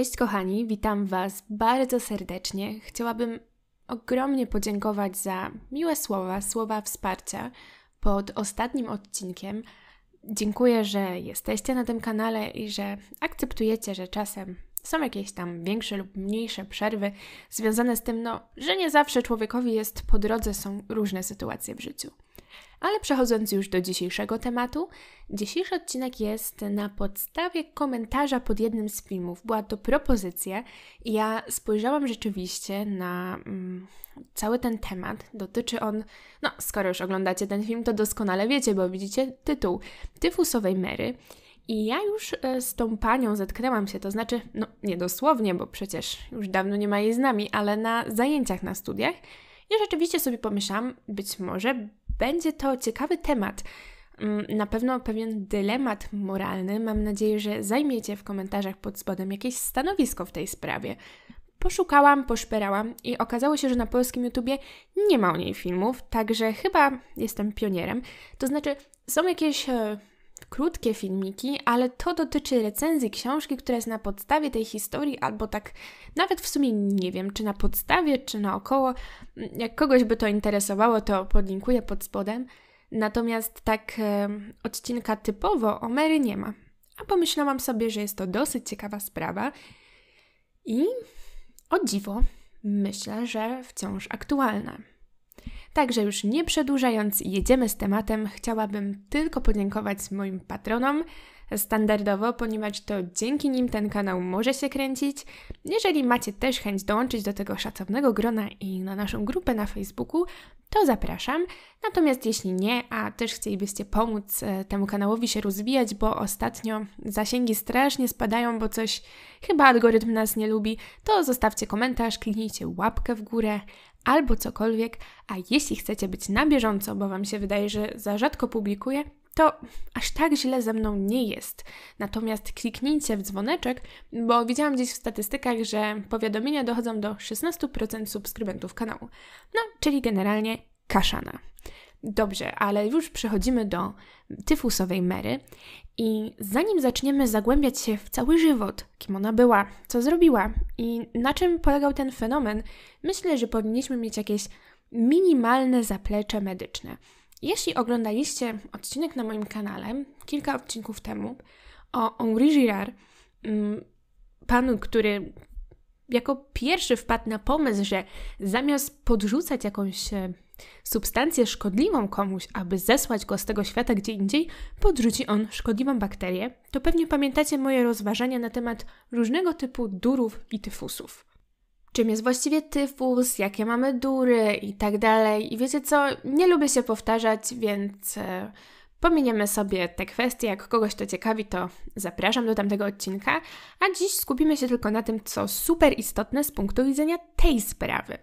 Cześć kochani, witam Was bardzo serdecznie. Chciałabym ogromnie podziękować za miłe słowa, słowa wsparcia pod ostatnim odcinkiem. Dziękuję, że jesteście na tym kanale i że akceptujecie, że czasem są jakieś tam większe lub mniejsze przerwy związane z tym, no, że nie zawsze człowiekowi jest po drodze, są różne sytuacje w życiu. Ale przechodząc już do dzisiejszego tematu, dzisiejszy odcinek jest na podstawie komentarza pod jednym z filmów. Była to propozycja i ja spojrzałam rzeczywiście na mm, cały ten temat. Dotyczy on, no skoro już oglądacie ten film, to doskonale wiecie, bo widzicie tytuł Tyfusowej Mary. I ja już e, z tą panią zetknęłam się, to znaczy, no nie dosłownie, bo przecież już dawno nie ma jej z nami, ale na zajęciach na studiach. I rzeczywiście sobie pomyślałam, być może będzie to ciekawy temat. Mm, na pewno pewien dylemat moralny. Mam nadzieję, że zajmiecie w komentarzach pod spodem jakieś stanowisko w tej sprawie. Poszukałam, poszperałam i okazało się, że na polskim YouTubie nie ma o niej filmów, także chyba jestem pionierem. To znaczy, są jakieś e, krótkie filmiki, ale to dotyczy recenzji książki, która jest na podstawie tej historii, albo tak nawet w sumie nie wiem, czy na podstawie, czy naokoło. Jak kogoś by to interesowało, to podlinkuję pod spodem. Natomiast tak e, odcinka typowo o Mary nie ma. A pomyślałam sobie, że jest to dosyć ciekawa sprawa i o dziwo myślę, że wciąż aktualna. Także już nie przedłużając, jedziemy z tematem. Chciałabym tylko podziękować moim patronom standardowo, ponieważ to dzięki nim ten kanał może się kręcić. Jeżeli macie też chęć dołączyć do tego szacownego grona i na naszą grupę na Facebooku, to zapraszam. Natomiast jeśli nie, a też chcielibyście pomóc e, temu kanałowi się rozwijać, bo ostatnio zasięgi strasznie spadają, bo coś chyba algorytm nas nie lubi, to zostawcie komentarz, kliknijcie łapkę w górę, albo cokolwiek, a jeśli chcecie być na bieżąco, bo Wam się wydaje, że za rzadko publikuję, to aż tak źle ze mną nie jest. Natomiast kliknijcie w dzwoneczek, bo widziałam gdzieś w statystykach, że powiadomienia dochodzą do 16% subskrybentów kanału. No, czyli generalnie kaszana. Dobrze, ale już przechodzimy do tyfusowej Mary i zanim zaczniemy zagłębiać się w cały żywot, kim ona była, co zrobiła i na czym polegał ten fenomen, myślę, że powinniśmy mieć jakieś minimalne zaplecze medyczne. Jeśli oglądaliście odcinek na moim kanale kilka odcinków temu o Henri Girard, mm, panu, który jako pierwszy wpadł na pomysł, że zamiast podrzucać jakąś e, Substancję szkodliwą komuś, aby zesłać go z tego świata gdzie indziej, podrzuci on szkodliwą bakterię, to pewnie pamiętacie moje rozważania na temat różnego typu durów i tyfusów. Czym jest właściwie tyfus, jakie mamy dury i tak dalej. I wiecie co, nie lubię się powtarzać, więc e, pominiemy sobie te kwestie. Jak kogoś to ciekawi, to zapraszam do tamtego odcinka. A dziś skupimy się tylko na tym, co super istotne z punktu widzenia tej sprawy.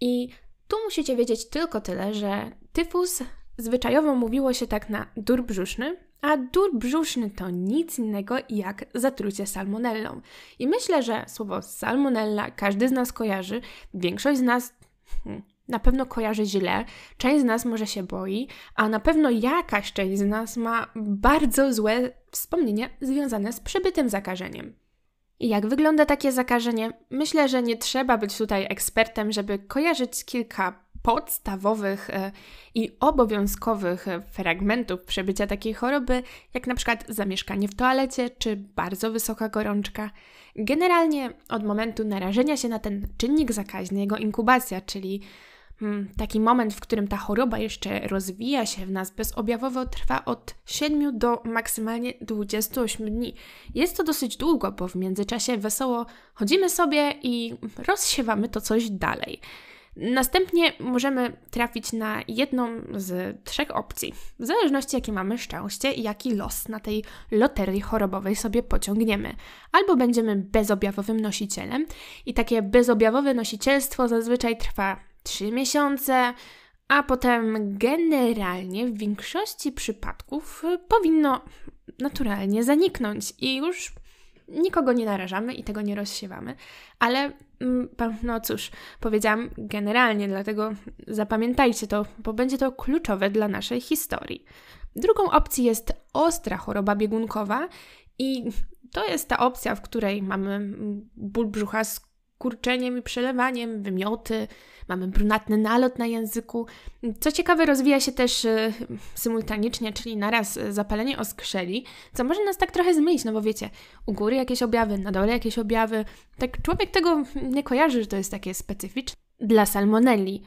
I tu musicie wiedzieć tylko tyle, że tyfus zwyczajowo mówiło się tak na dur brzuszny, a dur brzuszny to nic innego jak zatrucie salmonellą. I myślę, że słowo salmonella każdy z nas kojarzy, większość z nas hmm, na pewno kojarzy źle, część z nas może się boi, a na pewno jakaś część z nas ma bardzo złe wspomnienia związane z przebytym zakażeniem jak wygląda takie zakażenie? Myślę, że nie trzeba być tutaj ekspertem, żeby kojarzyć kilka podstawowych e, i obowiązkowych e, fragmentów przebycia takiej choroby, jak na przykład zamieszkanie w toalecie czy bardzo wysoka gorączka. Generalnie od momentu narażenia się na ten czynnik zakaźny, jego inkubacja, czyli Hmm, taki moment, w którym ta choroba jeszcze rozwija się w nas bezobjawowo, trwa od 7 do maksymalnie 28 dni. Jest to dosyć długo, bo w międzyczasie wesoło chodzimy sobie i rozsiewamy to coś dalej. Następnie możemy trafić na jedną z trzech opcji, w zależności jakie mamy szczęście i jaki los na tej loterii chorobowej sobie pociągniemy. Albo będziemy bezobjawowym nosicielem i takie bezobjawowe nosicielstwo zazwyczaj trwa trzy miesiące, a potem generalnie w większości przypadków y, powinno naturalnie zaniknąć i już nikogo nie narażamy i tego nie rozsiewamy, ale mm, no cóż, powiedziałam generalnie, dlatego zapamiętajcie to, bo będzie to kluczowe dla naszej historii. Drugą opcją jest ostra choroba biegunkowa i to jest ta opcja, w której mamy mm, ból brzucha kurczeniem i przelewaniem, wymioty, mamy brunatny nalot na języku. Co ciekawe, rozwija się też y, symultanicznie, czyli naraz e, zapalenie oskrzeli, co może nas tak trochę zmylić, no bo wiecie, u góry jakieś objawy, na dole jakieś objawy. Tak człowiek tego nie kojarzy, że to jest takie specyficzne. Dla salmonelli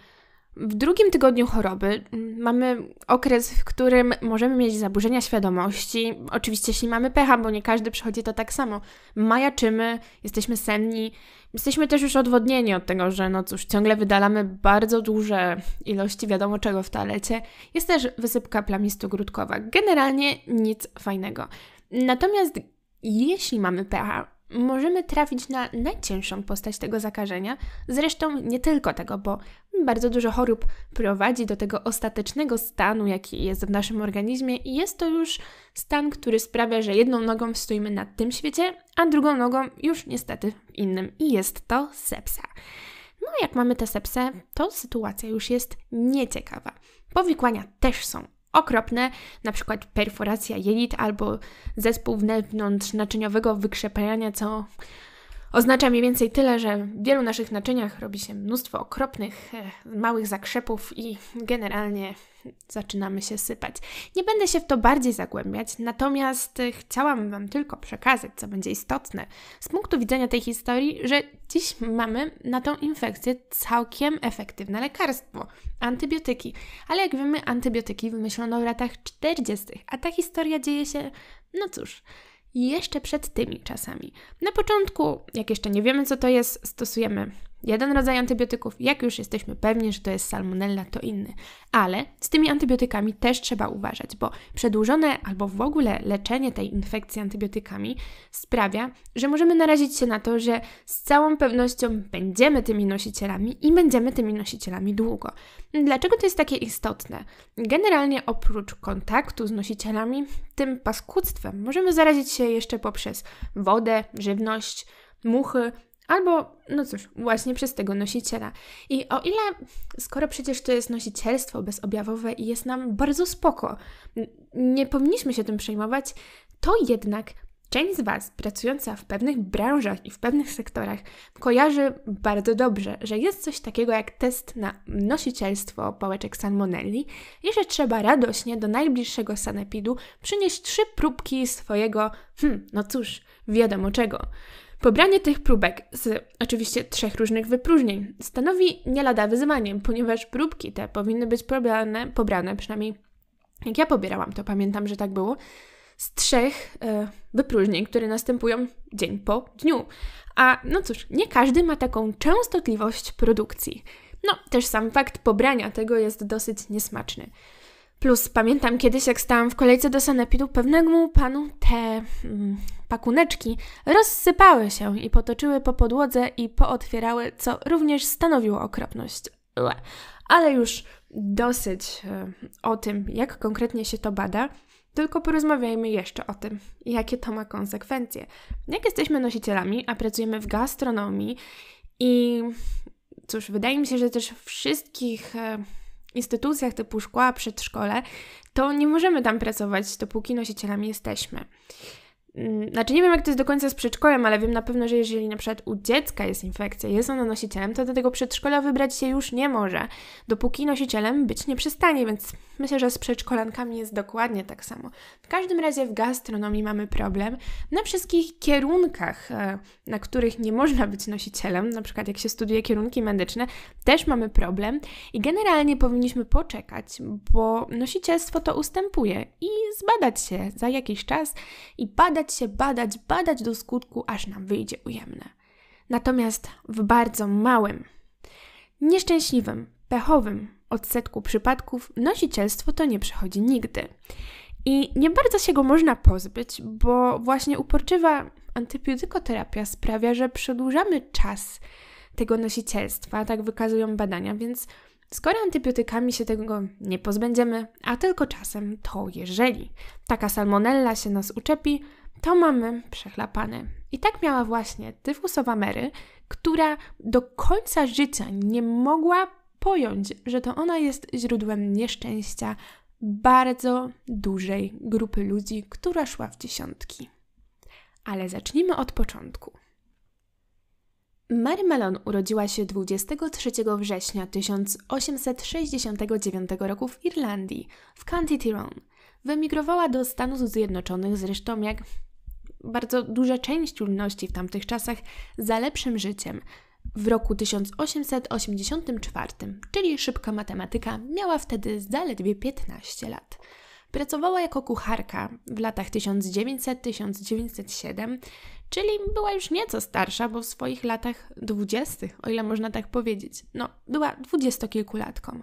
w drugim tygodniu choroby mm, mamy okres, w którym możemy mieć zaburzenia świadomości. Oczywiście, jeśli mamy pecha, bo nie każdy przychodzi to tak samo. Majaczymy, jesteśmy senni, jesteśmy też już odwodnieni od tego, że no cóż, ciągle wydalamy bardzo duże ilości wiadomo czego w toalecie. Jest też wysypka plamistogródkowa. Generalnie nic fajnego. Natomiast jeśli mamy pH, możemy trafić na najcięższą postać tego zakażenia. Zresztą nie tylko tego, bo bardzo dużo chorób prowadzi do tego ostatecznego stanu, jaki jest w naszym organizmie, i jest to już stan, który sprawia, że jedną nogą stoimy na tym świecie, a drugą nogą już niestety w innym, i jest to sepsa. No, jak mamy tę sepsę, to sytuacja już jest nieciekawa. Powikłania też są okropne, na przykład perforacja jelit albo zespół wewnątrznaczyniowego wykrzepania, co oznacza mniej więcej tyle, że w wielu naszych naczyniach robi się mnóstwo okropnych, e, małych zakrzepów i generalnie zaczynamy się sypać. Nie będę się w to bardziej zagłębiać, natomiast y, chciałam Wam tylko przekazać, co będzie istotne z punktu widzenia tej historii, że dziś mamy na tą infekcję całkiem efektywne lekarstwo antybiotyki. Ale jak wiemy, antybiotyki wymyślono w latach 40., a ta historia dzieje się, no cóż jeszcze przed tymi czasami. Na początku, jak jeszcze nie wiemy, co to jest, stosujemy jeden rodzaj antybiotyków, jak już jesteśmy pewni, że to jest salmonella, to inny. Ale z tymi antybiotykami też trzeba uważać, bo przedłużone albo w ogóle leczenie tej infekcji antybiotykami sprawia, że możemy narazić się na to, że z całą pewnością będziemy tymi nosicielami i będziemy tymi nosicielami długo. Dlaczego to jest takie istotne? Generalnie oprócz kontaktu z nosicielami, tym paskudztwem możemy zarazić się jeszcze poprzez wodę, żywność, muchy, Albo, no cóż, właśnie przez tego nosiciela. I o ile, skoro przecież to jest nosicielstwo bezobjawowe i jest nam bardzo spoko, nie powinniśmy się tym przejmować, to jednak część z Was pracująca w pewnych branżach i w pewnych sektorach kojarzy bardzo dobrze, że jest coś takiego jak test na nosicielstwo pałeczek salmonelli i że trzeba radośnie do najbliższego sanepidu przynieść trzy próbki swojego, hmm, no cóż, wiadomo czego. Pobranie tych próbek z oczywiście trzech różnych wypróżnień stanowi nie lada wyzwanie, ponieważ próbki te powinny być pobrane, pobrane przynajmniej jak ja pobierałam, to pamiętam, że tak było, z trzech e, wypróżnień, które następują dzień po dniu. A no cóż, nie każdy ma taką częstotliwość produkcji. No, też sam fakt pobrania tego jest dosyć niesmaczny. Plus pamiętam kiedyś, jak stałam w kolejce do sanepidu, pewnemu panu te mm, pakuneczki rozsypały się i potoczyły po podłodze i pootwierały, co również stanowiło okropność. Ale już dosyć e, o tym, jak konkretnie się to bada, tylko porozmawiajmy jeszcze o tym, jakie to ma konsekwencje. Jak jesteśmy nosicielami, a pracujemy w gastronomii i cóż, wydaje mi się, że też wszystkich e, instytucjach typu szkoła, przedszkole, to nie możemy tam pracować, dopóki nosicielami jesteśmy. Mm, znaczy nie wiem, jak to jest do końca z przedszkolem, ale wiem na pewno, że jeżeli na przykład u dziecka jest infekcja, jest ona nosicielem, to do tego przedszkola wybrać się już nie może, dopóki nosicielem być nie przestanie, więc myślę, że z przedszkolankami jest dokładnie tak samo. W każdym razie w gastronomii mamy problem na wszystkich kierunkach, e, na których nie można być nosicielem, na przykład jak się studiuje kierunki medyczne, też mamy problem i generalnie powinniśmy poczekać, bo nosicielstwo to ustępuje i zbadać się za jakiś czas i badać starać się badać, badać do skutku, aż nam wyjdzie ujemne. Natomiast w bardzo małym, nieszczęśliwym, pechowym odsetku przypadków nosicielstwo to nie przychodzi nigdy. I nie bardzo się go można pozbyć, bo właśnie uporczywa antybiotykoterapia sprawia, że przedłużamy czas tego nosicielstwa, tak wykazują badania, więc skoro antybiotykami się tego nie pozbędziemy, a tylko czasem, to jeżeli taka salmonella się nas uczepi, to mamy przechlapane. I tak miała właśnie tyfusowa Mary, która do końca życia nie mogła pojąć, że to ona jest źródłem nieszczęścia bardzo dużej grupy ludzi, która szła w dziesiątki. Ale zacznijmy od początku. Mary Melon urodziła się 23 września 1869 roku w Irlandii, w County Tyrone. Wyemigrowała do Stanów Zjednoczonych, zresztą jak bardzo duża część ludności w tamtych czasach za lepszym życiem. W roku 1884, czyli szybka matematyka, miała wtedy zaledwie 15 lat. Pracowała jako kucharka w latach 1900-1907, czyli była już nieco starsza, bo w swoich latach dwudziestych, o ile można tak powiedzieć. No, była dwudziestokilkulatką.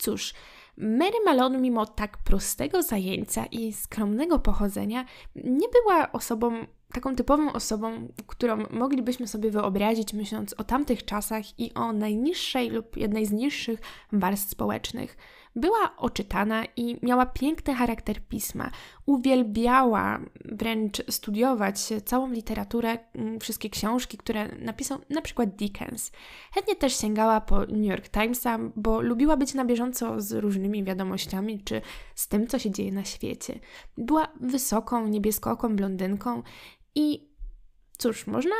Cóż, Mary Malone, mimo tak prostego zajęcia i skromnego pochodzenia, nie była osobą, taką typową osobą, którą moglibyśmy sobie wyobrazić, myśląc o tamtych czasach i o najniższej lub jednej z niższych warstw społecznych. Była oczytana i miała piękny charakter pisma. Uwielbiała wręcz studiować całą literaturę, mm, wszystkie książki, które napisał na przykład Dickens. Chętnie też sięgała po New York Timesa, bo lubiła być na bieżąco z różnymi wiadomościami czy z tym, co się dzieje na świecie. Była wysoką, niebieskooką blondynką i cóż, można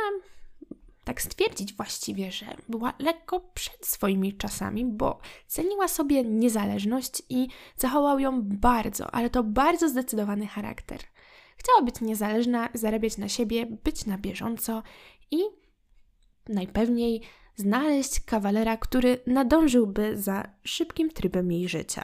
tak stwierdzić właściwie, że była lekko przed swoimi czasami, bo ceniła sobie niezależność i zachował ją bardzo, ale to bardzo zdecydowany charakter. Chciała być niezależna, zarabiać na siebie, być na bieżąco i najpewniej znaleźć kawalera, który nadążyłby za szybkim trybem jej życia.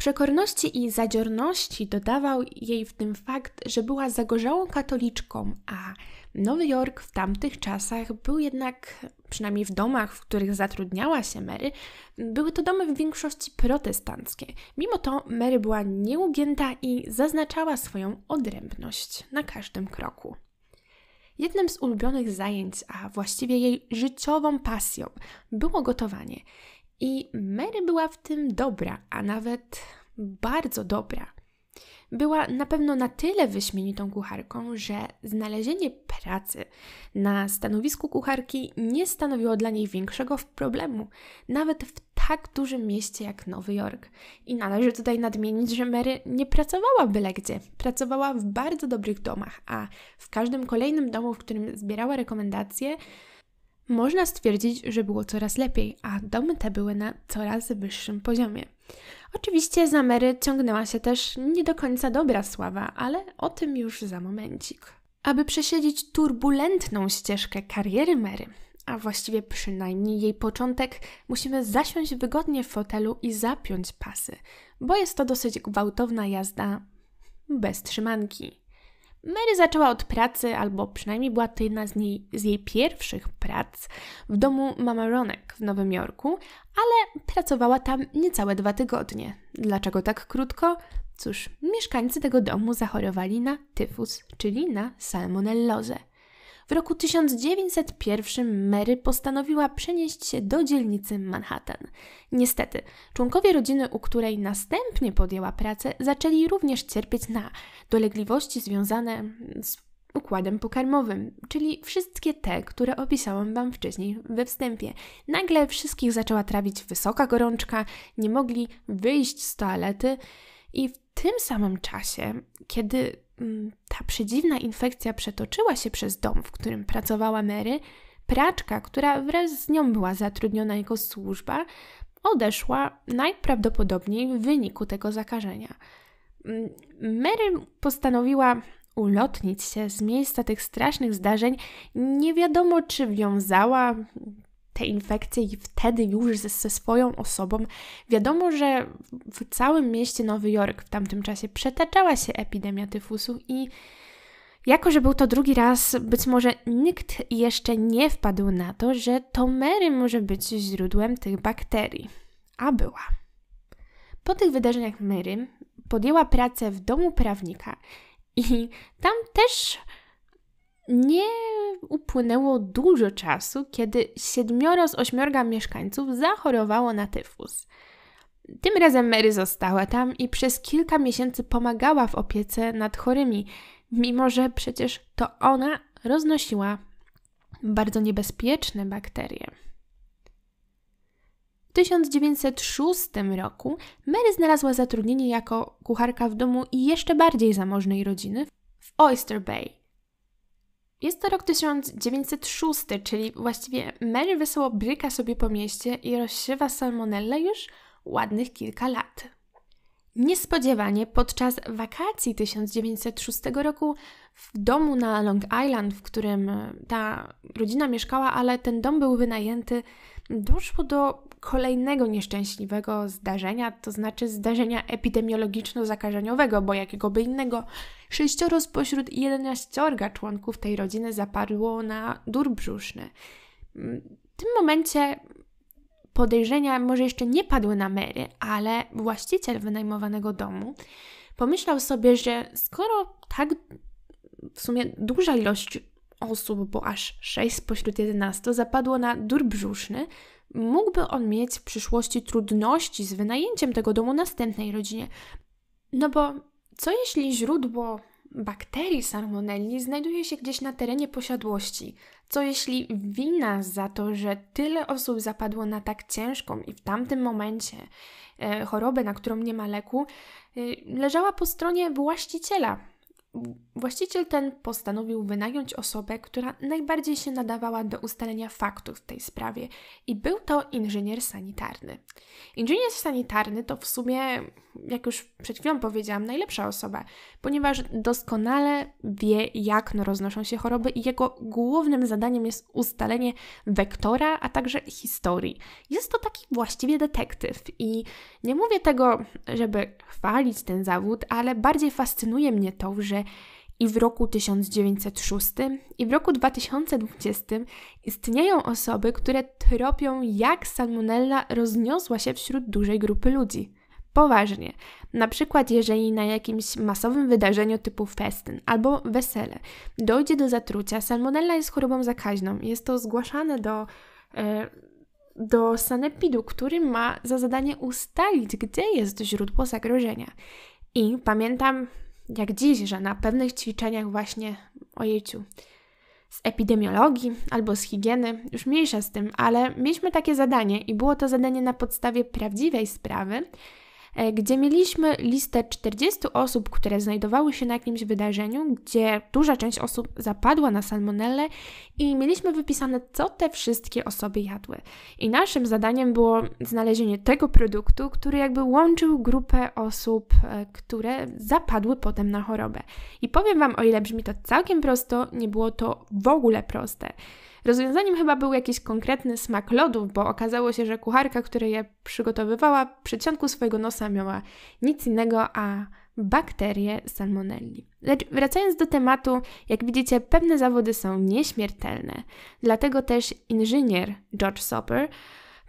Przekorności i zadziorności dodawał jej w tym fakt, że była zagorzałą katoliczką, a Nowy Jork w tamtych czasach był jednak, przynajmniej w domach, w których zatrudniała się Mary, były to domy w większości protestanckie. Mimo to Mary była nieugięta i zaznaczała swoją odrębność na każdym kroku. Jednym z ulubionych zajęć, a właściwie jej życiową pasją, było gotowanie. I Mary była w tym dobra, a nawet bardzo dobra. Była na pewno na tyle wyśmienitą kucharką, że znalezienie pracy na stanowisku kucharki nie stanowiło dla niej większego problemu, nawet w tak dużym mieście jak Nowy Jork. I należy tutaj nadmienić, że Mary nie pracowała byle gdzie. Pracowała w bardzo dobrych domach, a w każdym kolejnym domu, w którym zbierała rekomendacje, można stwierdzić, że było coraz lepiej, a domy te były na coraz wyższym poziomie. Oczywiście za Mary ciągnęła się też nie do końca dobra sława, ale o tym już za momencik. Aby przesiedzić turbulentną ścieżkę kariery Mary, a właściwie przynajmniej jej początek, musimy zasiąść wygodnie w fotelu i zapiąć pasy, bo jest to dosyć gwałtowna jazda bez trzymanki. Mary zaczęła od pracy, albo przynajmniej była to jedna z, niej, z jej pierwszych prac w domu Mama Ronek w Nowym Jorku, ale pracowała tam niecałe dwa tygodnie. Dlaczego tak krótko? Cóż, mieszkańcy tego domu zachorowali na tyfus, czyli na salmonellozę. W roku 1901 Mary postanowiła przenieść się do dzielnicy Manhattan. Niestety, członkowie rodziny, u której następnie podjęła pracę, zaczęli również cierpieć na dolegliwości związane z układem pokarmowym, czyli wszystkie te, które opisałam Wam wcześniej we wstępie. Nagle wszystkich zaczęła trawić wysoka gorączka, nie mogli wyjść z toalety i w tym samym czasie, kiedy Mm, ta przedziwna infekcja przetoczyła się przez dom, w którym pracowała Mary, praczka, która wraz z nią była zatrudniona jako służba, odeszła najprawdopodobniej w wyniku tego zakażenia. Mm, Mary postanowiła ulotnić się z miejsca tych strasznych zdarzeń. Nie wiadomo, czy wiązała te infekcje i wtedy już ze, ze swoją osobą. Wiadomo, że w całym mieście Nowy Jork w tamtym czasie przetaczała się epidemia tyfusu i jako, że był to drugi raz, być może nikt jeszcze nie wpadł na to, że to Mary może być źródłem tych bakterii. A była. Po tych wydarzeniach Mary podjęła pracę w domu prawnika i tam też nie upłynęło dużo czasu, kiedy siedmioro z ośmiorga mieszkańców zachorowało na tyfus. Tym razem Mary została tam i przez kilka miesięcy pomagała w opiece nad chorymi, mimo że przecież to ona roznosiła bardzo niebezpieczne bakterie. W 1906 roku Mary znalazła zatrudnienie jako kucharka w domu jeszcze bardziej zamożnej rodziny w Oyster Bay. Jest to rok 1906, czyli właściwie Mary wesoło bryka sobie po mieście i rozsiewa salmonellę już ładnych kilka lat. Niespodziewanie podczas wakacji 1906 roku w domu na Long Island, w którym ta rodzina mieszkała, ale ten dom był wynajęty, doszło do kolejnego nieszczęśliwego zdarzenia, to znaczy zdarzenia epidemiologiczno-zakażeniowego, bo jakiego by innego sześcioro spośród jedenaściorga członków tej rodziny zaparło na dur brzuszny. Mm, w tym momencie podejrzenia może jeszcze nie padły na Mary, ale właściciel wynajmowanego domu pomyślał sobie, że skoro tak w sumie duża ilość osób, bo aż 6 spośród 11 zapadło na dur brzuszny, mógłby on mieć w przyszłości trudności z wynajęciem tego domu następnej rodzinie. No bo co jeśli źródło bakterii salmonelli znajduje się gdzieś na terenie posiadłości? Co jeśli wina za to, że tyle osób zapadło na tak ciężką i w tamtym momencie e, chorobę, na którą nie ma leku, e, leżała po stronie właściciela Właściciel ten postanowił wynająć osobę, która najbardziej się nadawała do ustalenia faktów w tej sprawie i był to inżynier sanitarny. Inżynier sanitarny to w sumie, jak już przed chwilą powiedziałam, najlepsza osoba, ponieważ doskonale wie, jak roznoszą się choroby i jego głównym zadaniem jest ustalenie wektora, a także historii. Jest to taki właściwie detektyw i nie mówię tego, żeby chwalić ten zawód, ale bardziej fascynuje mnie to, że i w roku 1906 i w roku 2020 istnieją osoby, które tropią, jak salmonella rozniosła się wśród dużej grupy ludzi. Poważnie. Na przykład, jeżeli na jakimś masowym wydarzeniu typu festyn albo wesele dojdzie do zatrucia, salmonella jest chorobą zakaźną. Jest to zgłaszane do. E, do sanepidu, który ma za zadanie ustalić, gdzie jest źródło zagrożenia. I pamiętam jak dziś, że na pewnych ćwiczeniach właśnie, ojejciu, z epidemiologii albo z higieny, już mniejsza z tym, ale mieliśmy takie zadanie i było to zadanie na podstawie prawdziwej sprawy E, gdzie mieliśmy listę 40 osób, które znajdowały się na jakimś wydarzeniu, gdzie duża część osób zapadła na salmonellę i mieliśmy wypisane, co te wszystkie osoby jadły. I naszym zadaniem było znalezienie tego produktu, który jakby łączył grupę osób, e, które zapadły potem na chorobę. I powiem Wam, o ile brzmi to całkiem prosto, nie było to w ogóle proste. Rozwiązaniem chyba był jakiś konkretny smak lodów, bo okazało się, że kucharka, która je przygotowywała, przy ciągu swojego nosa miała nic innego, a bakterie salmonelli. Lecz wracając do tematu, jak widzicie, pewne zawody są nieśmiertelne. Dlatego też inżynier George Soper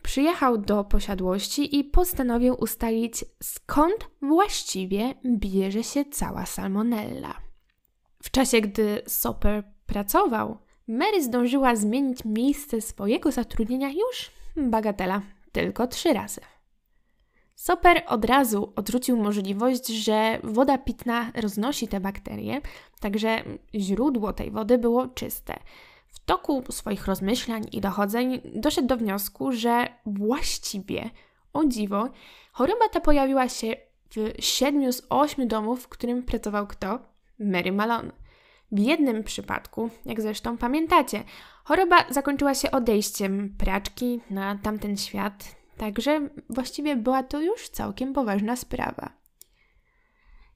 przyjechał do posiadłości i postanowił ustalić, skąd właściwie bierze się cała salmonella. W czasie, gdy Soper pracował, Mary zdążyła zmienić miejsce swojego zatrudnienia już, bagatela, tylko trzy razy. Soper od razu odrzucił możliwość, że woda pitna roznosi te bakterie, także źródło tej wody było czyste. W toku swoich rozmyślań i dochodzeń doszedł do wniosku, że właściwie, o dziwo, choroba ta pojawiła się w siedmiu z ośmiu domów, w którym pracował kto? Mary Malone. W jednym przypadku, jak zresztą pamiętacie, choroba zakończyła się odejściem praczki na tamten świat, także właściwie była to już całkiem poważna sprawa.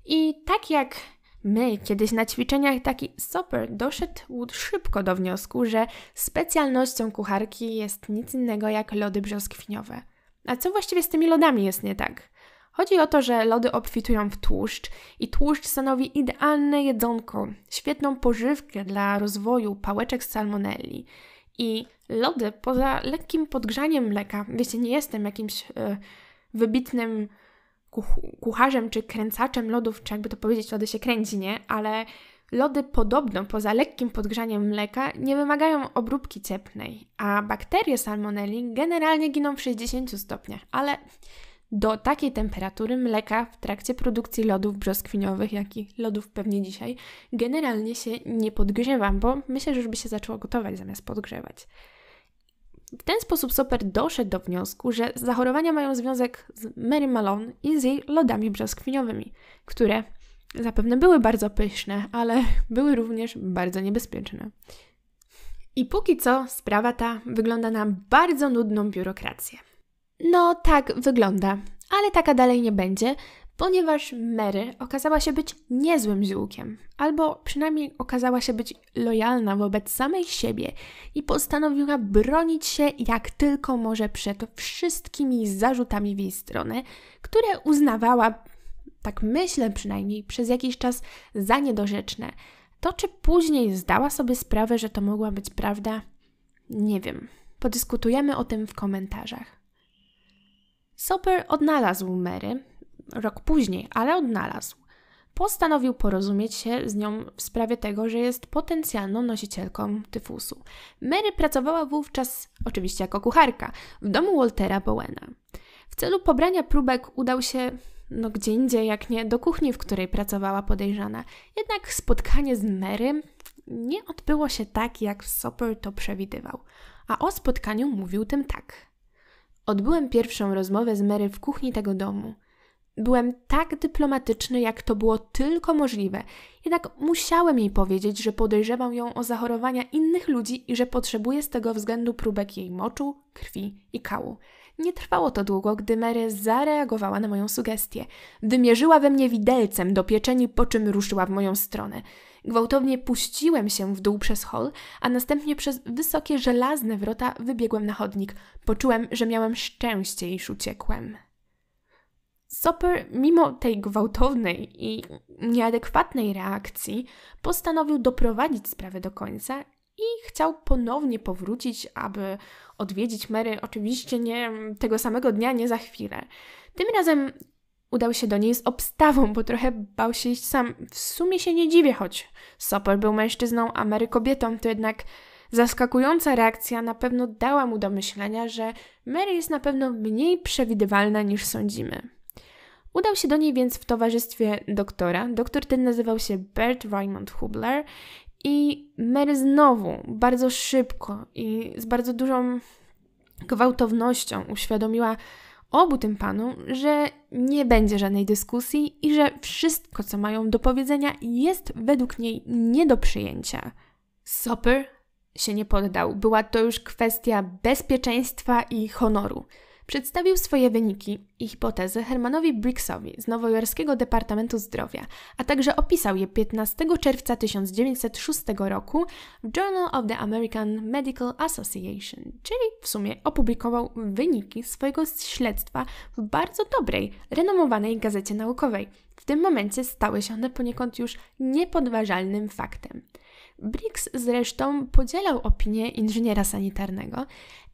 I tak jak my kiedyś na ćwiczeniach taki Soper doszedł szybko do wniosku, że specjalnością kucharki jest nic innego jak lody brzoskwiniowe. A co właściwie z tymi lodami jest nie tak? Chodzi o to, że lody obfitują w tłuszcz i tłuszcz stanowi idealne jedzonko, świetną pożywkę dla rozwoju pałeczek z salmonelli. I lody poza lekkim podgrzaniem mleka, wiecie, nie jestem jakimś e, wybitnym kucharzem czy kręcaczem lodów, czy jakby to powiedzieć, lody się kręci, nie? Ale lody podobno poza lekkim podgrzaniem mleka nie wymagają obróbki cieplnej, a bakterie salmonelli generalnie giną w 60 stopniach, ale do takiej temperatury mleka w trakcie produkcji lodów brzoskwiniowych, jak i lodów pewnie dzisiaj, generalnie się nie podgrzewam, bo myślę, że już by się zaczęło gotować zamiast podgrzewać. W ten sposób Soper doszedł do wniosku, że zachorowania mają związek z Mary Malone i z jej lodami brzoskwiniowymi, które zapewne były bardzo pyszne, ale były również bardzo niebezpieczne. I póki co sprawa ta wygląda na bardzo nudną biurokrację. No tak wygląda, ale taka dalej nie będzie, ponieważ Mary okazała się być niezłym ziółkiem, albo przynajmniej okazała się być lojalna wobec samej siebie i postanowiła bronić się jak tylko może przed wszystkimi zarzutami w jej stronę, które uznawała, tak myślę przynajmniej, przez jakiś czas za niedorzeczne. To, czy później zdała sobie sprawę, że to mogła być prawda, nie wiem. Podyskutujemy o tym w komentarzach. Soper odnalazł Mary rok później, ale odnalazł. Postanowił porozumieć się z nią w sprawie tego, że jest potencjalną nosicielką tyfusu. Mary pracowała wówczas, oczywiście jako kucharka, w domu Waltera Bowena. W celu pobrania próbek udał się no gdzie indziej, jak nie do kuchni, w której pracowała podejrzana. Jednak spotkanie z Mary nie odbyło się tak, jak Soper to przewidywał. A o spotkaniu mówił tym tak. Odbyłem pierwszą rozmowę z Mary w kuchni tego domu. Byłem tak dyplomatyczny, jak to było tylko możliwe, jednak musiałem jej powiedzieć, że podejrzewam ją o zachorowania innych ludzi i że potrzebuję z tego względu próbek jej moczu, krwi i kału. Nie trwało to długo, gdy Mary zareagowała na moją sugestię. Wymierzyła we mnie widelcem do pieczeni, po czym ruszyła w moją stronę. Gwałtownie puściłem się w dół przez hol, a następnie przez wysokie żelazne wrota wybiegłem na chodnik. Poczułem, że miałem szczęście, iż uciekłem. Soper, mimo tej gwałtownej i nieadekwatnej reakcji, postanowił doprowadzić sprawę do końca i chciał ponownie powrócić, aby odwiedzić Mary, oczywiście nie tego samego dnia, nie za chwilę. Tym razem udał się do niej z obstawą, bo trochę bał się iść sam. W sumie się nie dziwię, choć Sopel był mężczyzną, a Mary kobietą, to jednak zaskakująca reakcja na pewno dała mu do myślenia, że Mary jest na pewno mniej przewidywalna niż sądzimy. Udał się do niej więc w towarzystwie doktora. Doktor ten nazywał się Bert Raymond Hubler i Mary znowu bardzo szybko i z bardzo dużą gwałtownością uświadomiła obu tym panom, że nie będzie żadnej dyskusji i że wszystko, co mają do powiedzenia, jest według niej nie do przyjęcia. Soper się nie poddał. Była to już kwestia bezpieczeństwa i honoru. Przedstawił swoje wyniki i hipotezy Hermanowi Briggsowi z Nowojorskiego Departamentu Zdrowia, a także opisał je 15 czerwca 1906 roku w Journal of the American Medical Association, czyli w sumie opublikował wyniki swojego śledztwa w bardzo dobrej, renomowanej gazecie naukowej. W tym momencie stały się one poniekąd już niepodważalnym faktem. Briggs zresztą podzielał opinię inżyniera sanitarnego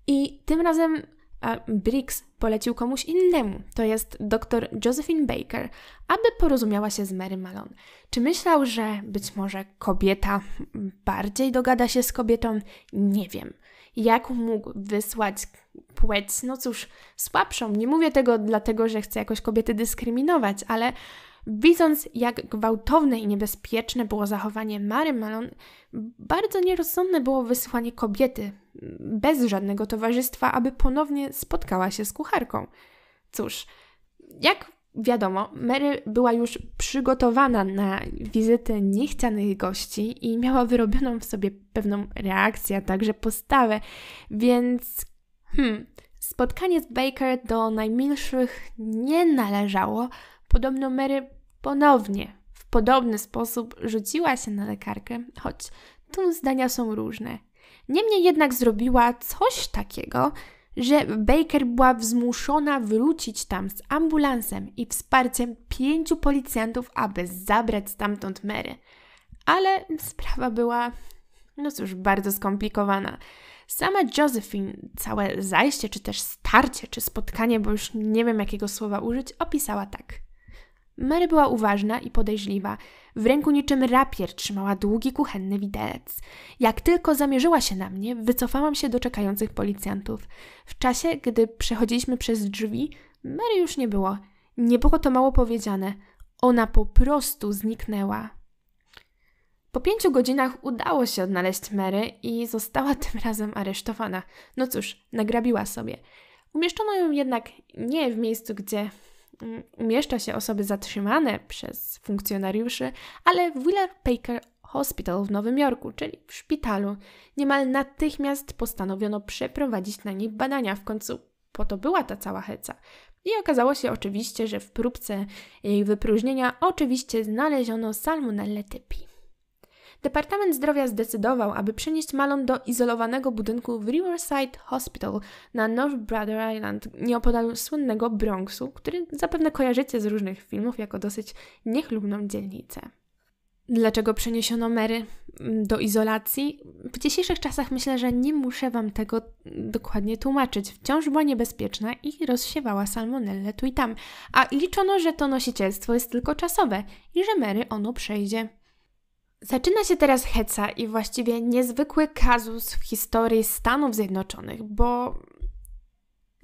i tym razem a Briggs polecił komuś innemu, to jest dr Josephine Baker, aby porozumiała się z Mary Malone. Czy myślał, że być może kobieta bardziej dogada się z kobietą? Nie wiem. Jak mógł wysłać płeć, no cóż, słabszą? Nie mówię tego dlatego, że chcę jakoś kobiety dyskryminować, ale Widząc, jak gwałtowne i niebezpieczne było zachowanie Mary Malon, bardzo nierozsądne było wysłanie kobiety bez żadnego towarzystwa, aby ponownie spotkała się z kucharką. Cóż, jak wiadomo, Mary była już przygotowana na wizytę niechcianych gości i miała wyrobioną w sobie pewną reakcję, a także postawę, więc hmm, spotkanie z Baker do najmilszych nie należało, Podobno Mary ponownie w podobny sposób rzuciła się na lekarkę, choć tu zdania są różne. Niemniej jednak zrobiła coś takiego, że Baker była zmuszona wrócić tam z ambulansem i wsparciem pięciu policjantów, aby zabrać stamtąd Mary. Ale sprawa była, no cóż, bardzo skomplikowana. Sama Josephine całe zajście, czy też starcie, czy spotkanie, bo już nie wiem jakiego słowa użyć, opisała tak. Mary była uważna i podejrzliwa. W ręku niczym rapier trzymała długi kuchenny widelec. Jak tylko zamierzyła się na mnie, wycofałam się do czekających policjantów. W czasie, gdy przechodziliśmy przez drzwi, Mary już nie było. Nie było to mało powiedziane. Ona po prostu zniknęła. Po pięciu godzinach udało się odnaleźć Mary i została tym razem aresztowana. No cóż, nagrabiła sobie. Umieszczono ją jednak nie w miejscu, gdzie umieszcza się osoby zatrzymane przez funkcjonariuszy, ale w Wheeler Baker Hospital w Nowym Jorku, czyli w szpitalu, niemal natychmiast postanowiono przeprowadzić na niej badania. W końcu po to była ta cała heca. I okazało się oczywiście, że w próbce jej wypróżnienia oczywiście znaleziono salmonelle typi. Departament Zdrowia zdecydował, aby przenieść Malon do izolowanego budynku w Riverside Hospital na North Brother Island, nieopodal słynnego Bronxu, który zapewne kojarzycie z różnych filmów jako dosyć niechlubną dzielnicę. Dlaczego przeniesiono Mary mm, do izolacji? W dzisiejszych czasach myślę, że nie muszę Wam tego dokładnie tłumaczyć. Wciąż była niebezpieczna i rozsiewała salmonellę tu i tam, a liczono, że to nosicielstwo jest tylko czasowe i że Mary ono przejdzie. Zaczyna się teraz heca i właściwie niezwykły kazus w historii Stanów Zjednoczonych, bo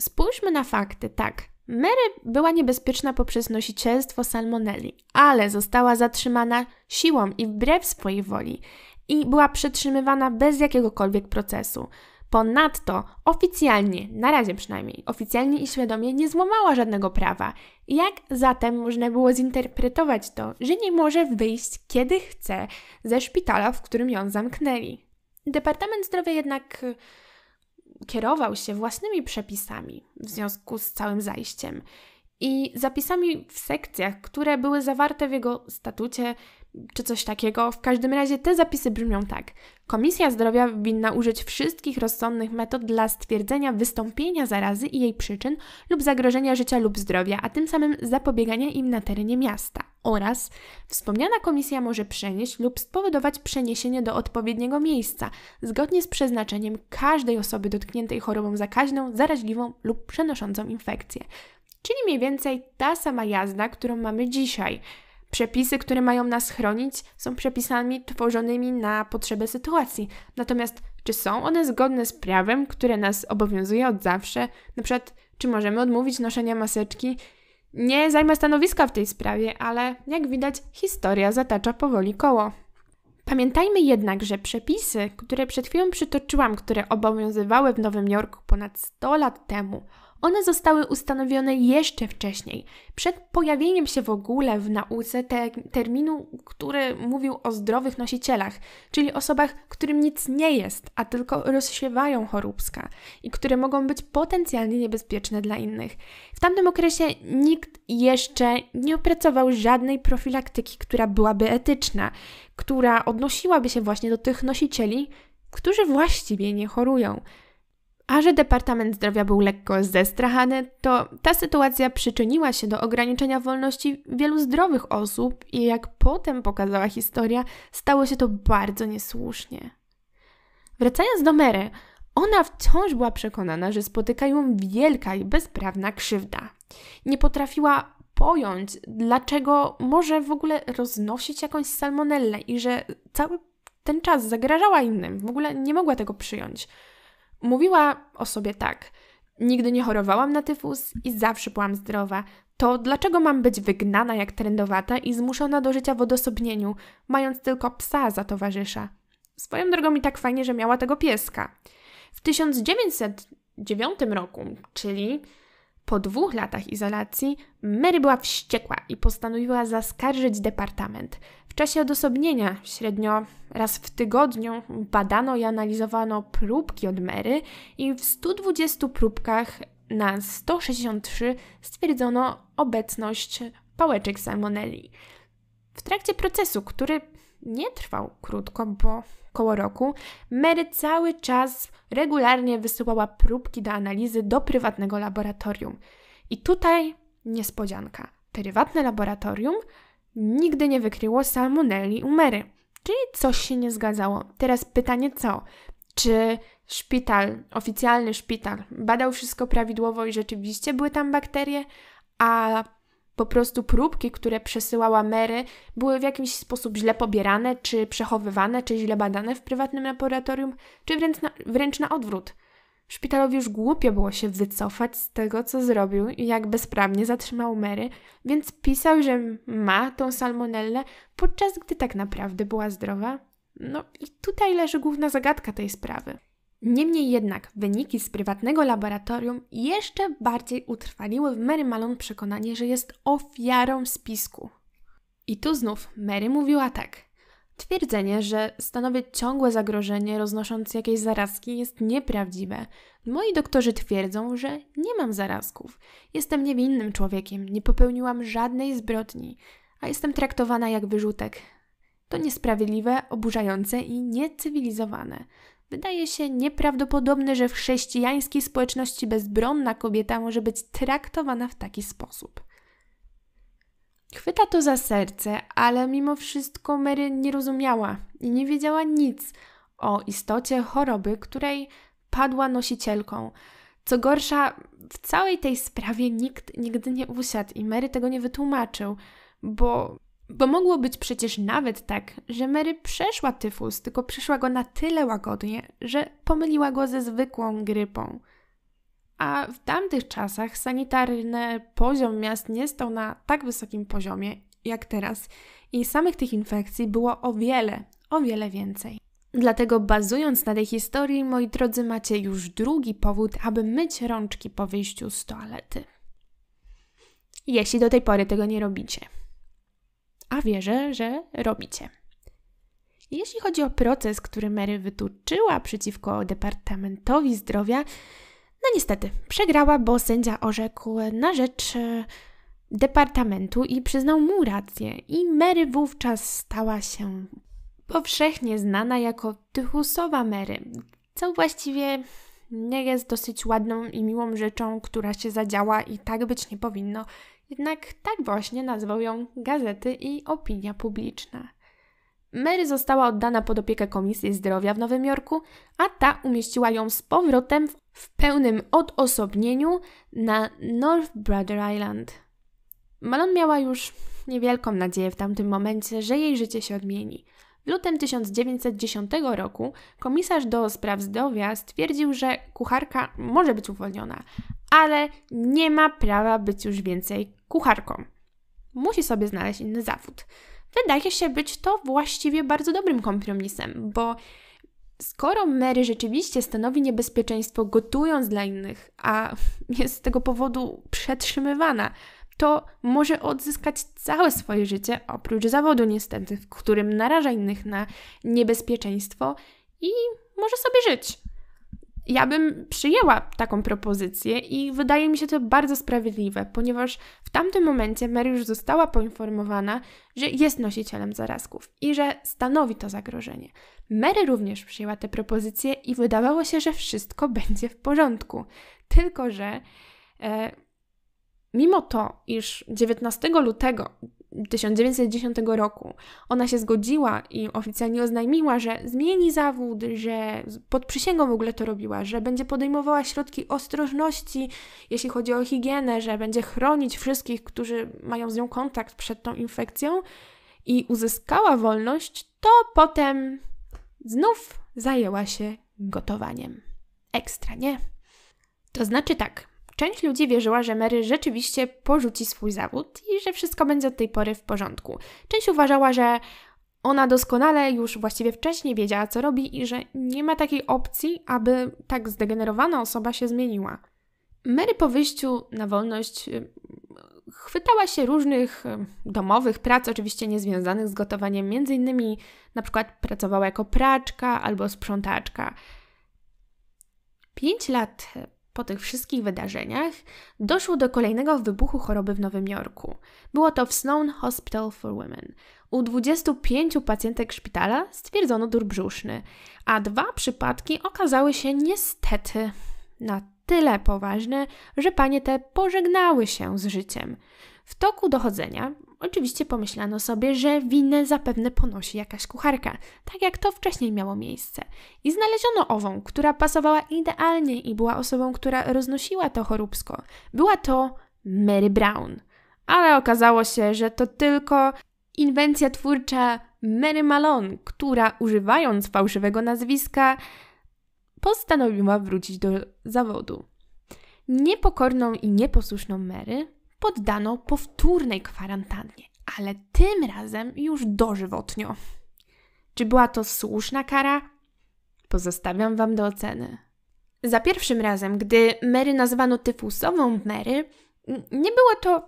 spójrzmy na fakty, tak. Mary była niebezpieczna poprzez nosicielstwo salmonelli, ale została zatrzymana siłą i wbrew swojej woli i była przetrzymywana bez jakiegokolwiek procesu. Ponadto oficjalnie, na razie przynajmniej, oficjalnie i świadomie nie złamała żadnego prawa jak zatem można było zinterpretować to, że nie może wyjść kiedy chce ze szpitala, w którym ją zamknęli? Departament Zdrowia jednak e, kierował się własnymi przepisami w związku z całym zajściem i zapisami w sekcjach, które były zawarte w jego statucie czy coś takiego. W każdym razie te zapisy brzmią tak. Komisja Zdrowia winna użyć wszystkich rozsądnych metod dla stwierdzenia wystąpienia zarazy i jej przyczyn lub zagrożenia życia lub zdrowia, a tym samym zapobiegania im na terenie miasta. Oraz wspomniana komisja może przenieść lub spowodować przeniesienie do odpowiedniego miejsca, zgodnie z przeznaczeniem każdej osoby dotkniętej chorobą zakaźną, zaraźliwą lub przenoszącą infekcję. Czyli mniej więcej ta sama jazda, którą mamy dzisiaj. Przepisy, które mają nas chronić, są przepisami tworzonymi na potrzeby sytuacji. Natomiast czy są one zgodne z prawem, które nas obowiązuje od zawsze? Na przykład, czy możemy odmówić noszenia maseczki? Nie zajmę stanowiska w tej sprawie, ale jak widać, historia zatacza powoli koło. Pamiętajmy jednak, że przepisy, które przed chwilą przytoczyłam, które obowiązywały w Nowym Jorku ponad 100 lat temu, one zostały ustanowione jeszcze wcześniej, przed pojawieniem się w ogóle w nauce te terminu, który mówił o zdrowych nosicielach, czyli osobach, którym nic nie jest, a tylko rozsiewają choróbska i które mogą być potencjalnie niebezpieczne dla innych. W tamtym okresie nikt jeszcze nie opracował żadnej profilaktyki, która byłaby etyczna, która odnosiłaby się właśnie do tych nosicieli, którzy właściwie nie chorują. A że Departament Zdrowia był lekko zestrachany, to ta sytuacja przyczyniła się do ograniczenia wolności wielu zdrowych osób i jak potem pokazała historia, stało się to bardzo niesłusznie. Wracając do Mary, ona wciąż była przekonana, że spotyka ją wielka i bezprawna krzywda. Nie potrafiła pojąć, dlaczego może w ogóle roznosić jakąś salmonellę i że cały ten czas zagrażała innym. W ogóle nie mogła tego przyjąć. Mówiła o sobie tak: Nigdy nie chorowałam na tyfus i zawsze byłam zdrowa. To dlaczego mam być wygnana jak trendowata i zmuszona do życia w odosobnieniu, mając tylko psa za towarzysza? Swoją drogą mi tak fajnie, że miała tego pieska. W 1909 roku, czyli po dwóch latach izolacji Mary była wściekła i postanowiła zaskarżyć departament. W czasie odosobnienia, średnio raz w tygodniu, badano i analizowano próbki od Mary i w 120 próbkach na 163 stwierdzono obecność pałeczek salmonelli. W trakcie procesu, który nie trwał krótko, bo około roku, Mary cały czas regularnie wysyłała próbki do analizy do prywatnego laboratorium. I tutaj niespodzianka. Prywatne laboratorium nigdy nie wykryło salmonelli u Mary. Czyli coś się nie zgadzało. Teraz pytanie co? Czy szpital, oficjalny szpital, badał wszystko prawidłowo i rzeczywiście były tam bakterie, a po prostu próbki, które przesyłała Mary, były w jakiś sposób źle pobierane, czy przechowywane, czy źle badane w prywatnym laboratorium, czy wręcz na, wręcz na odwrót. Szpitalowi już głupio było się wycofać z tego, co zrobił i jak bezprawnie zatrzymał Mary, więc pisał, że ma tą salmonellę, podczas gdy tak naprawdę była zdrowa. No i tutaj leży główna zagadka tej sprawy. Niemniej jednak wyniki z prywatnego laboratorium jeszcze bardziej utrwaliły w Mary Malone przekonanie, że jest ofiarą spisku. I tu znów Mary mówiła tak. Twierdzenie, że stanowi ciągłe zagrożenie roznosząc jakieś zarazki jest nieprawdziwe. Moi doktorzy twierdzą, że nie mam zarazków. Jestem niewinnym człowiekiem, nie popełniłam żadnej zbrodni, a jestem traktowana jak wyrzutek. To niesprawiedliwe, oburzające i niecywilizowane. Wydaje się nieprawdopodobne, że w chrześcijańskiej społeczności bezbronna kobieta może być traktowana w taki sposób. Chwyta to za serce, ale mimo wszystko Mary nie rozumiała i nie wiedziała nic o istocie choroby, której padła nosicielką. Co gorsza, w całej tej sprawie nikt nigdy nie usiadł i Mary tego nie wytłumaczył, bo bo mogło być przecież nawet tak, że Mary przeszła tyfus, tylko przeszła go na tyle łagodnie, że pomyliła go ze zwykłą grypą. A w tamtych czasach sanitarny poziom miast nie stał na tak wysokim poziomie jak teraz i samych tych infekcji było o wiele, o wiele więcej. Dlatego bazując na tej historii, moi drodzy, macie już drugi powód, aby myć rączki po wyjściu z toalety. Jeśli do tej pory tego nie robicie a wierzę, że robicie. Jeśli chodzi o proces, który Mary wytuczyła przeciwko Departamentowi Zdrowia, no niestety przegrała, bo sędzia orzekł na rzecz e, departamentu i przyznał mu rację. I Mary wówczas stała się powszechnie znana jako Tychusowa Mary, co właściwie nie jest dosyć ładną i miłą rzeczą, która się zadziała i tak być nie powinno. Jednak tak właśnie nazwał ją Gazety i Opinia Publiczna. Mary została oddana pod opiekę Komisji Zdrowia w Nowym Jorku, a ta umieściła ją z powrotem w pełnym odosobnieniu na North Brother Island. Malon miała już niewielką nadzieję w tamtym momencie, że jej życie się odmieni. W lutym 1910 roku komisarz do spraw zdrowia stwierdził, że kucharka może być uwolniona, ale nie ma prawa być już więcej kucharką. Musi sobie znaleźć inny zawód. Wydaje się być to właściwie bardzo dobrym kompromisem, bo skoro Mary rzeczywiście stanowi niebezpieczeństwo gotując dla innych, a jest z tego powodu przetrzymywana, to może odzyskać całe swoje życie, oprócz zawodu niestety, w którym naraża innych na niebezpieczeństwo i może sobie żyć ja bym przyjęła taką propozycję i wydaje mi się to bardzo sprawiedliwe, ponieważ w tamtym momencie Mary już została poinformowana, że jest nosicielem zarazków i że stanowi to zagrożenie. Mary również przyjęła tę propozycję i wydawało się, że wszystko będzie w porządku. Tylko, że e, mimo to, iż 19 lutego 1910 roku. Ona się zgodziła i oficjalnie oznajmiła, że zmieni zawód, że pod przysięgą w ogóle to robiła, że będzie podejmowała środki ostrożności, jeśli chodzi o higienę, że będzie chronić wszystkich, którzy mają z nią kontakt przed tą infekcją i uzyskała wolność, to potem znów zajęła się gotowaniem. Ekstra, nie? To znaczy tak, Część ludzi wierzyła, że Mary rzeczywiście porzuci swój zawód i że wszystko będzie od tej pory w porządku. Część uważała, że ona doskonale już właściwie wcześniej wiedziała, co robi i że nie ma takiej opcji, aby tak zdegenerowana osoba się zmieniła. Mary po wyjściu na wolność y, chwytała się różnych y, domowych prac, oczywiście niezwiązanych z gotowaniem, między innymi na przykład pracowała jako praczka albo sprzątaczka. Pięć lat po tych wszystkich wydarzeniach doszło do kolejnego wybuchu choroby w Nowym Jorku. Było to w Sloan Hospital for Women. U 25 pacjentek szpitala stwierdzono dur brzuszny, a dwa przypadki okazały się niestety na tyle poważne, że panie te pożegnały się z życiem. W toku dochodzenia Oczywiście pomyślano sobie, że winę zapewne ponosi jakaś kucharka, tak jak to wcześniej miało miejsce. I znaleziono ową, która pasowała idealnie i była osobą, która roznosiła to choróbsko. Była to Mary Brown. Ale okazało się, że to tylko inwencja twórcza Mary Malone, która używając fałszywego nazwiska postanowiła wrócić do zawodu. Niepokorną i nieposłuszną Mary poddano powtórnej kwarantannie, ale tym razem już dożywotnio. Czy była to słuszna kara? Pozostawiam Wam do oceny. Za pierwszym razem, gdy Mary nazwano tyfusową Mary, nie było to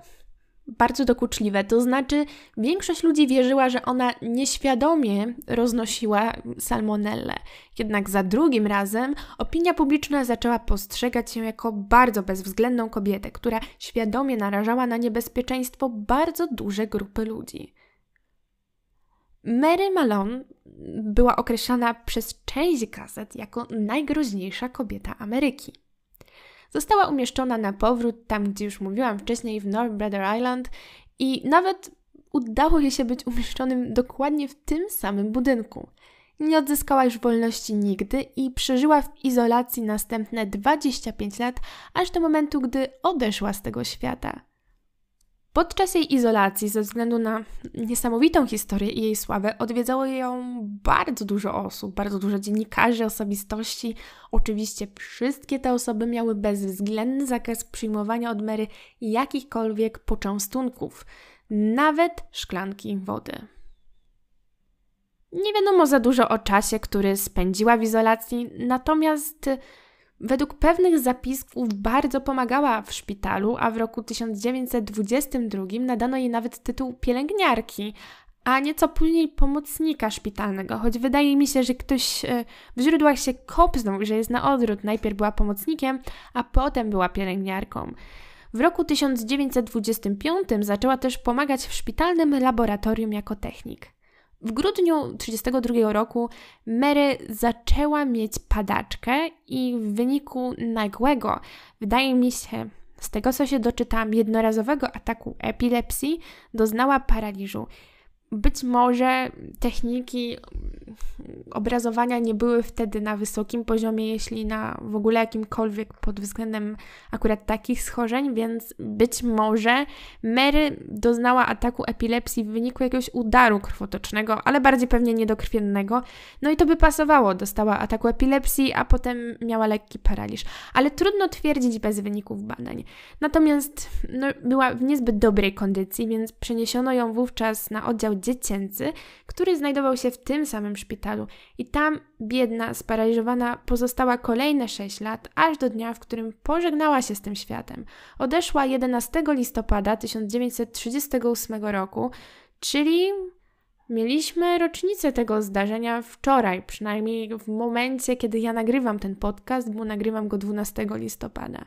bardzo dokuczliwe. To znaczy, większość ludzi wierzyła, że ona nieświadomie roznosiła salmonellę. Jednak za drugim razem opinia publiczna zaczęła postrzegać ją jako bardzo bezwzględną kobietę, która świadomie narażała na niebezpieczeństwo bardzo duże grupy ludzi. Mary Malone była określana przez część gazet jako najgroźniejsza kobieta Ameryki została umieszczona na powrót tam, gdzie już mówiłam wcześniej, w North Brother Island i nawet udało jej się być umieszczonym dokładnie w tym samym budynku. Nie odzyskała już wolności nigdy i przeżyła w izolacji następne 25 lat, aż do momentu, gdy odeszła z tego świata. Podczas jej izolacji, ze względu na niesamowitą historię i jej sławę, odwiedzało ją bardzo dużo osób, bardzo dużo dziennikarzy, osobistości. Oczywiście wszystkie te osoby miały bezwzględny zakaz przyjmowania od Mary jakichkolwiek poczęstunków, nawet szklanki wody. Nie wiadomo za dużo o czasie, który spędziła w izolacji, natomiast Według pewnych zapisków bardzo pomagała w szpitalu, a w roku 1922 nadano jej nawet tytuł pielęgniarki, a nieco później pomocnika szpitalnego, choć wydaje mi się, że ktoś e, w źródłach się kopnął, że jest na odwrót. Najpierw była pomocnikiem, a potem była pielęgniarką. W roku 1925 zaczęła też pomagać w szpitalnym laboratorium jako technik. W grudniu 1932 roku Mary zaczęła mieć padaczkę i w wyniku nagłego, wydaje mi się, z tego co się doczytałam, jednorazowego ataku epilepsji, doznała paraliżu być może techniki obrazowania nie były wtedy na wysokim poziomie, jeśli na w ogóle jakimkolwiek pod względem akurat takich schorzeń, więc być może Mary doznała ataku epilepsji w wyniku jakiegoś udaru krwotocznego, ale bardziej pewnie niedokrwiennego. No i to by pasowało, dostała ataku epilepsji, a potem miała lekki paraliż. Ale trudno twierdzić bez wyników badań. Natomiast no, była w niezbyt dobrej kondycji, więc przeniesiono ją wówczas na oddział dziecięcy, który znajdował się w tym samym szpitalu. I tam biedna, sparaliżowana pozostała kolejne 6 lat, aż do dnia, w którym pożegnała się z tym światem. Odeszła 11 listopada 1938 roku, czyli Mieliśmy rocznicę tego zdarzenia wczoraj, przynajmniej w momencie, kiedy ja nagrywam ten podcast, bo nagrywam go 12 listopada.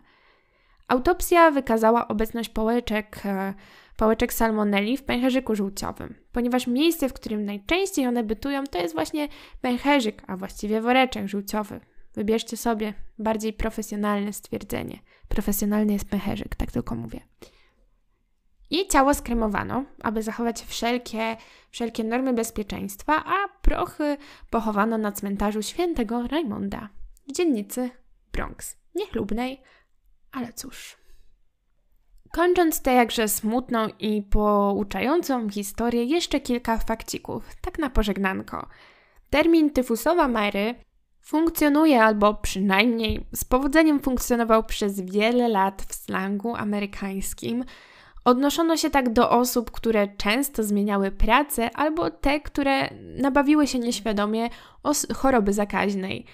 Autopsja wykazała obecność połeczek e, pałeczek salmonelli w pęcherzyku żółciowym, ponieważ miejsce, w którym najczęściej one bytują, to jest właśnie pęcherzyk, a właściwie woreczek żółciowy. Wybierzcie sobie bardziej profesjonalne stwierdzenie. Profesjonalny jest pęcherzyk, tak tylko mówię. Jej ciało skremowano, aby zachować wszelkie, wszelkie normy bezpieczeństwa, a prochy pochowano na cmentarzu świętego Raimonda w dzielnicy Bronx. Niechlubnej, ale cóż. Kończąc tę jakże smutną i pouczającą historię, jeszcze kilka fakcików, tak na pożegnanko. Termin tyfusowa Mary funkcjonuje albo przynajmniej z powodzeniem funkcjonował przez wiele lat w slangu amerykańskim. Odnoszono się tak do osób, które często zmieniały pracę, albo te, które nabawiły się nieświadomie choroby zakaźnej.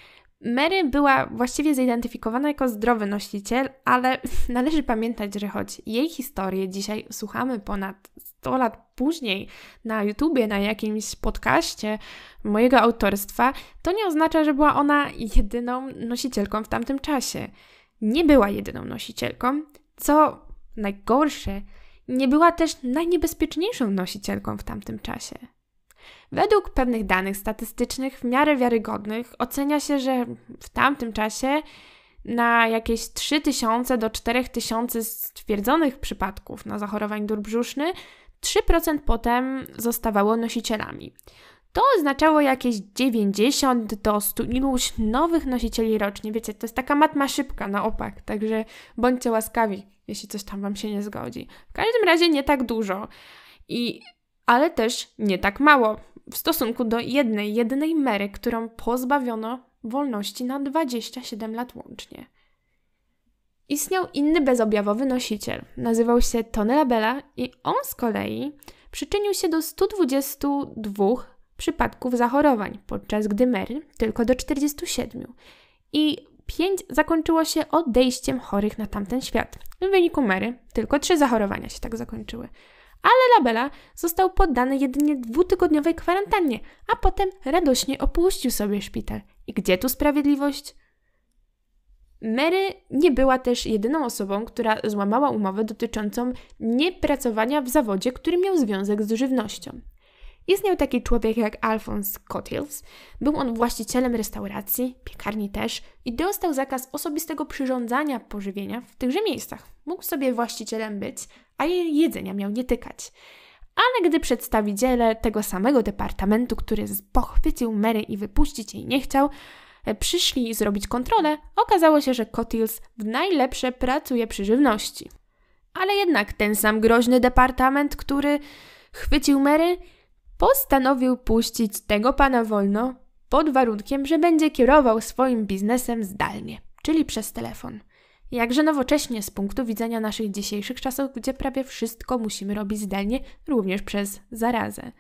Mary była właściwie zidentyfikowana jako zdrowy nosiciel, ale należy pamiętać, że choć jej historię dzisiaj słuchamy ponad 100 lat później na YouTubie, na jakimś podcaście mojego autorstwa, to nie oznacza, że była ona jedyną nosicielką w tamtym czasie. Nie była jedyną nosicielką, co najgorsze, nie była też najniebezpieczniejszą nosicielką w tamtym czasie. Według pewnych danych statystycznych, w miarę wiarygodnych, ocenia się, że w tamtym czasie na jakieś 3000 do 4000 stwierdzonych przypadków na zachorowań dur brzuszny 3% potem zostawało nosicielami. To oznaczało jakieś 90 do 100 iluś nowych nosicieli rocznie. Wiecie, to jest taka matma szybka na opak, także bądźcie łaskawi, jeśli coś tam Wam się nie zgodzi. W każdym razie nie tak dużo. I ale też nie tak mało, w stosunku do jednej, jednej mery, którą pozbawiono wolności na 27 lat łącznie. Istniał inny bezobjawowy nosiciel. Nazywał się Tony Labella i on z kolei przyczynił się do 122 przypadków zachorowań, podczas gdy Mary tylko do 47. I 5 zakończyło się odejściem chorych na tamten świat. W wyniku Mary tylko 3 zachorowania się tak zakończyły ale Labela został poddany jedynie dwutygodniowej kwarantannie, a potem radośnie opuścił sobie szpital. I gdzie tu sprawiedliwość? Mary nie była też jedyną osobą, która złamała umowę dotyczącą niepracowania w zawodzie, który miał związek z żywnością. Istniał taki człowiek jak Alphonse Cotills. Był on właścicielem restauracji, piekarni też i dostał zakaz osobistego przyrządzania pożywienia w tychże miejscach. Mógł sobie właścicielem być, a jej jedzenia miał nie tykać. Ale gdy przedstawiciele tego samego departamentu, który pochwycił Mary i wypuścić jej nie chciał, e, przyszli zrobić kontrolę, okazało się, że Cotills w najlepsze pracuje przy żywności. Ale jednak ten sam groźny departament, który chwycił Mary, postanowił puścić tego pana wolno pod warunkiem, że będzie kierował swoim biznesem zdalnie, czyli przez telefon. Jakże nowocześnie z punktu widzenia naszych dzisiejszych czasów, gdzie prawie wszystko musimy robić zdalnie, również przez zarazę.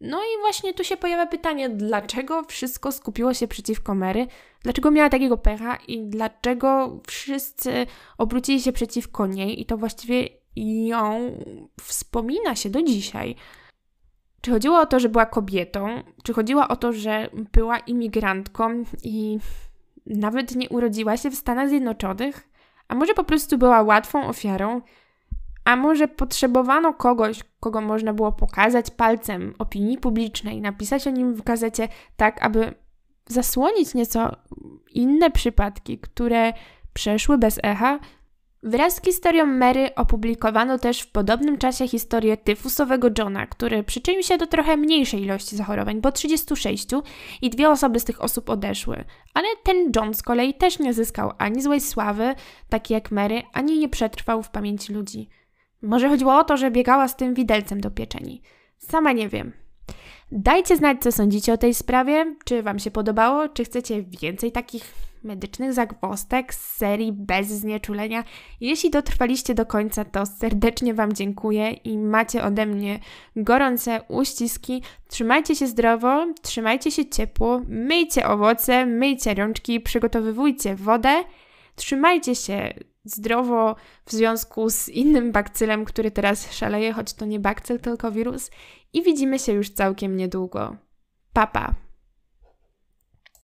No i właśnie tu się pojawia pytanie, dlaczego wszystko skupiło się przeciwko Mary, dlaczego miała takiego pecha i dlaczego wszyscy obrócili się przeciwko niej i to właściwie ją wspomina się do dzisiaj. Czy chodziło o to, że była kobietą? Czy chodziło o to, że była imigrantką i nawet nie urodziła się w Stanach Zjednoczonych, a może po prostu była łatwą ofiarą, a może potrzebowano kogoś, kogo można było pokazać palcem opinii publicznej, napisać o nim w gazecie, tak aby zasłonić nieco inne przypadki, które przeszły bez echa, Wraz z historią Mary opublikowano też w podobnym czasie historię tyfusowego Johna, który przyczynił się do trochę mniejszej ilości zachorowań, bo 36 i dwie osoby z tych osób odeszły. Ale ten John z kolei też nie zyskał ani złej sławy, takiej jak Mary, ani nie przetrwał w pamięci ludzi. Może chodziło o to, że biegała z tym widelcem do pieczeni. Sama nie wiem. Dajcie znać, co sądzicie o tej sprawie, czy Wam się podobało, czy chcecie więcej takich medycznych zagwozdek z serii Bez znieczulenia. Jeśli dotrwaliście do końca, to serdecznie Wam dziękuję i macie ode mnie gorące uściski. Trzymajcie się zdrowo, trzymajcie się ciepło, myjcie owoce, myjcie rączki, przygotowywujcie wodę. Trzymajcie się zdrowo w związku z innym bakcylem, który teraz szaleje, choć to nie bakcyl, tylko wirus. I widzimy się już całkiem niedługo. Papa! Pa.